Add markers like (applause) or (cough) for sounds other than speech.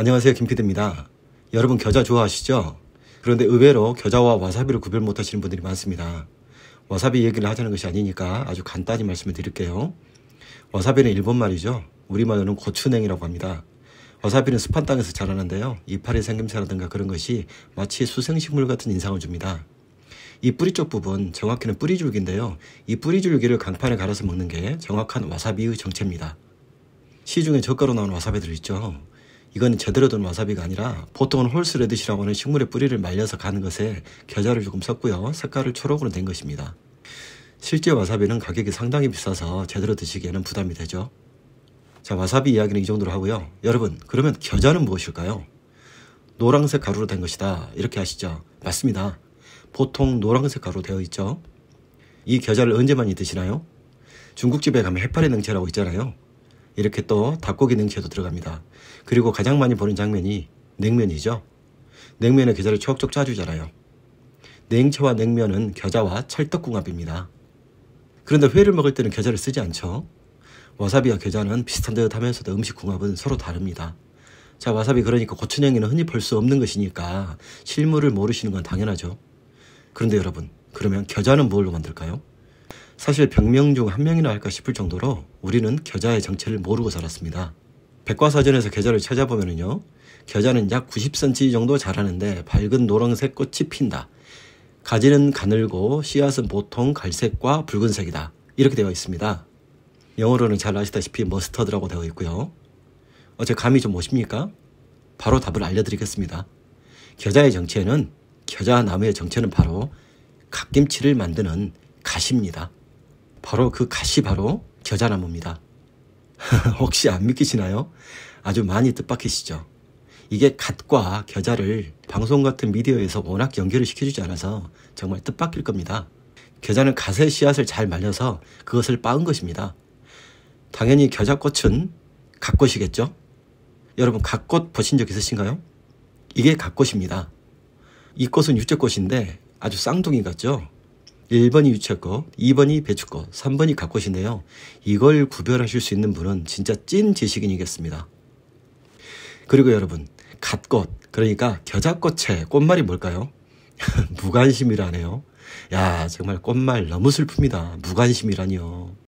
안녕하세요 김피디입니다 여러분 겨자 좋아하시죠? 그런데 의외로 겨자와 와사비를 구별 못하시는 분들이 많습니다. 와사비 얘기를 하자는 것이 아니니까 아주 간단히 말씀을 드릴게요. 와사비는 일본 말이죠. 우리말로는 고추냉이라고 합니다. 와사비는 습한 땅에서 자라는데요. 이파리 생김새라든가 그런 것이 마치 수생식물 같은 인상을 줍니다. 이 뿌리 쪽 부분 정확히는 뿌리줄기인데요. 이 뿌리줄기를 강판에 갈아서 먹는 게 정확한 와사비의 정체입니다. 시중에 저가로 나온 와사비들 있죠. 이건 제대로 된 와사비가 아니라 보통은 홀스레드시라고 하는 식물의 뿌리를 말려서 가는 것에 겨자를 조금 섞고요. 색깔을 초록으로 된 것입니다. 실제 와사비는 가격이 상당히 비싸서 제대로 드시기에는 부담이 되죠. 자, 와사비 이야기는 이 정도로 하고요. 여러분, 그러면 겨자는 무엇일까요? 노란색 가루로 된 것이다. 이렇게 아시죠? 맞습니다. 보통 노란색 가루 되어 있죠. 이 겨자를 언제 많이 드시나요? 중국집에 가면 해파리 냉채라고 있잖아요. 이렇게 또 닭고기 냉채도 들어갑니다. 그리고 가장 많이 보는 장면이 냉면이죠. 냉면의 계절를 촉촉 짜주잖아요. 냉채와 냉면은 겨자와 찰떡궁합입니다. 그런데 회를 먹을 때는 겨자를 쓰지 않죠. 와사비와 겨자는 비슷한 듯 하면서도 음식 궁합은 서로 다릅니다. 자, 와사비 그러니까 고추냉이는 흔히 볼 수 없는 것이니까 실물을 모르시는 건 당연하죠. 그런데 여러분, 그러면 겨자는 뭘로 만들까요? 사실 1 0 0명중 한 명이나 할까 싶을 정도로 우리는 겨자의 정체를 모르고 살았습니다. 백과사전에서 겨자를 찾아보면요. 겨자는 약 90cm 정도 자라는데 밝은 노란색 꽃이 핀다. 가지는 가늘고 씨앗은 보통 갈색과 붉은색이다. 이렇게 되어 있습니다. 영어로는 잘 아시다시피 머스터드라고 되어 있고요. 어제 감이 좀 오십니까? 바로 답을 알려드리겠습니다. 겨자의 정체는 겨자 나무의 정체는 바로 갓김치를 만드는 갓입니다. 바로 그 갓이 바로 겨자나무입니다. (laughs) 혹시 안 믿기시나요? 아주 많이 뜻밖이시죠? 이게 갓과 겨자를 방송 같은 미디어에서 워낙 연결을 시켜주지 않아서 정말 뜻밖일 겁니다. 겨자는 갓의 씨앗을 잘 말려서 그것을 빻은 것입니다. 당연히 겨자꽃은 갓꽃이겠죠? 여러분 갓꽃 보신 적 있으신가요? 이게 갓꽃입니다. 이 꽃은 유채꽃인데 아주 쌍둥이 같죠? 1번이 유채꽃, 2번이 배추꽃, 3번이 갑꽃인데요. 이걸 구별하실 수 있는 분은 진짜 찐 지식인이겠습니다. 그리고 여러분, 갓꽃, 그러니까 겨자꽃의 꽃말이 뭘까요? (laughs) 무관심이라네요. 야, 정말 꽃말 너무 슬픕니다. 무관심이라니요.